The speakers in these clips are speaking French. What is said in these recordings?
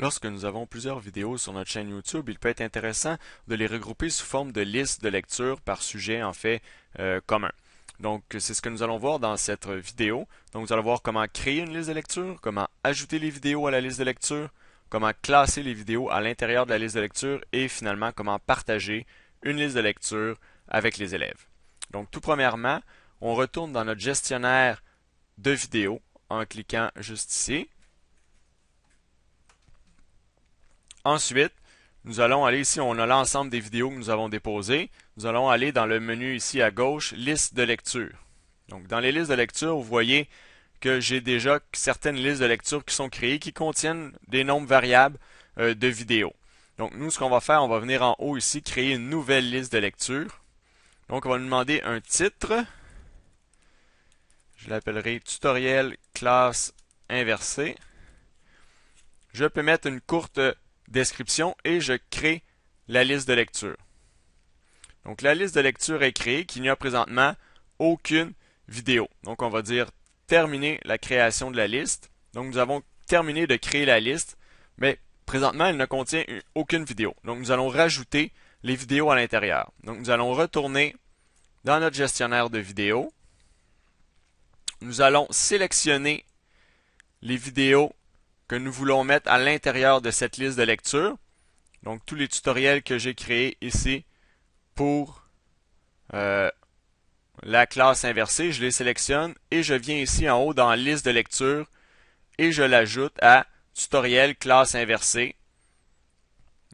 Lorsque nous avons plusieurs vidéos sur notre chaîne YouTube, il peut être intéressant de les regrouper sous forme de liste de lecture par sujet en fait euh, commun. Donc, c'est ce que nous allons voir dans cette vidéo. Donc, nous allons voir comment créer une liste de lecture, comment ajouter les vidéos à la liste de lecture, comment classer les vidéos à l'intérieur de la liste de lecture et finalement comment partager une liste de lecture avec les élèves. Donc, tout premièrement, on retourne dans notre gestionnaire de vidéos en cliquant juste ici. Ensuite, nous allons aller ici, on a l'ensemble des vidéos que nous avons déposées. Nous allons aller dans le menu ici à gauche, liste de lecture. Donc, dans les listes de lecture, vous voyez que j'ai déjà certaines listes de lecture qui sont créées qui contiennent des nombres variables euh, de vidéos. Donc, nous, ce qu'on va faire, on va venir en haut ici, créer une nouvelle liste de lecture. Donc, on va nous demander un titre. Je l'appellerai tutoriel classe inversée. Je peux mettre une courte description et je crée la liste de lecture. Donc la liste de lecture est créée, qu'il n'y a présentement aucune vidéo. Donc on va dire terminer la création de la liste. Donc nous avons terminé de créer la liste, mais présentement elle ne contient aucune vidéo. Donc nous allons rajouter les vidéos à l'intérieur. Donc nous allons retourner dans notre gestionnaire de vidéos. Nous allons sélectionner les vidéos que nous voulons mettre à l'intérieur de cette liste de lecture. Donc tous les tutoriels que j'ai créés ici pour euh, la classe inversée, je les sélectionne et je viens ici en haut dans liste de lecture et je l'ajoute à tutoriel classe inversée.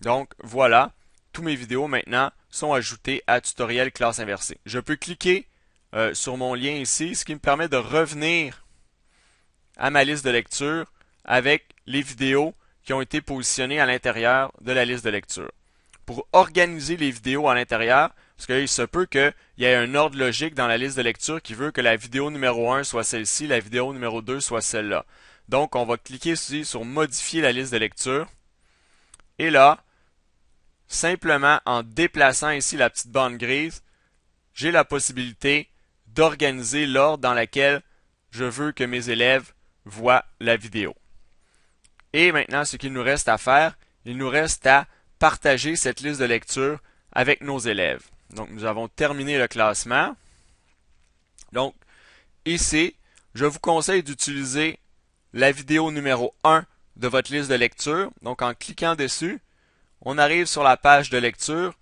Donc voilà, tous mes vidéos maintenant sont ajoutées à tutoriel classe inversée. Je peux cliquer euh, sur mon lien ici, ce qui me permet de revenir à ma liste de lecture avec les vidéos qui ont été positionnées à l'intérieur de la liste de lecture. Pour organiser les vidéos à l'intérieur, parce qu'il se peut qu'il y ait un ordre logique dans la liste de lecture qui veut que la vidéo numéro 1 soit celle-ci, la vidéo numéro 2 soit celle-là. Donc, on va cliquer ici sur Modifier la liste de lecture. Et là, simplement en déplaçant ici la petite bande grise, j'ai la possibilité d'organiser l'ordre dans lequel je veux que mes élèves voient la vidéo. Et maintenant, ce qu'il nous reste à faire, il nous reste à partager cette liste de lecture avec nos élèves. Donc, nous avons terminé le classement. Donc, ici, je vous conseille d'utiliser la vidéo numéro 1 de votre liste de lecture. Donc, en cliquant dessus, on arrive sur la page de lecture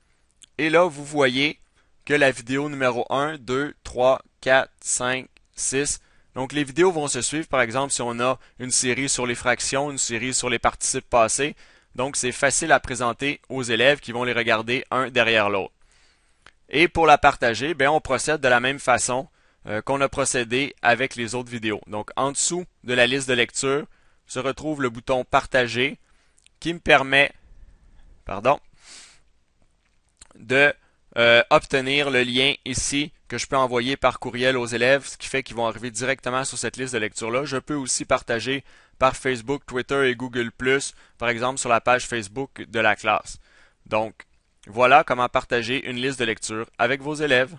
et là, vous voyez que la vidéo numéro 1, 2, 3, 4, 5, 6 donc les vidéos vont se suivre, par exemple, si on a une série sur les fractions, une série sur les participes passés. Donc c'est facile à présenter aux élèves qui vont les regarder un derrière l'autre. Et pour la partager, bien, on procède de la même façon euh, qu'on a procédé avec les autres vidéos. Donc en dessous de la liste de lecture se retrouve le bouton partager qui me permet pardon, de euh, obtenir le lien ici que je peux envoyer par courriel aux élèves, ce qui fait qu'ils vont arriver directement sur cette liste de lecture-là. Je peux aussi partager par Facebook, Twitter et Google ⁇ par exemple sur la page Facebook de la classe. Donc, voilà comment partager une liste de lecture avec vos élèves.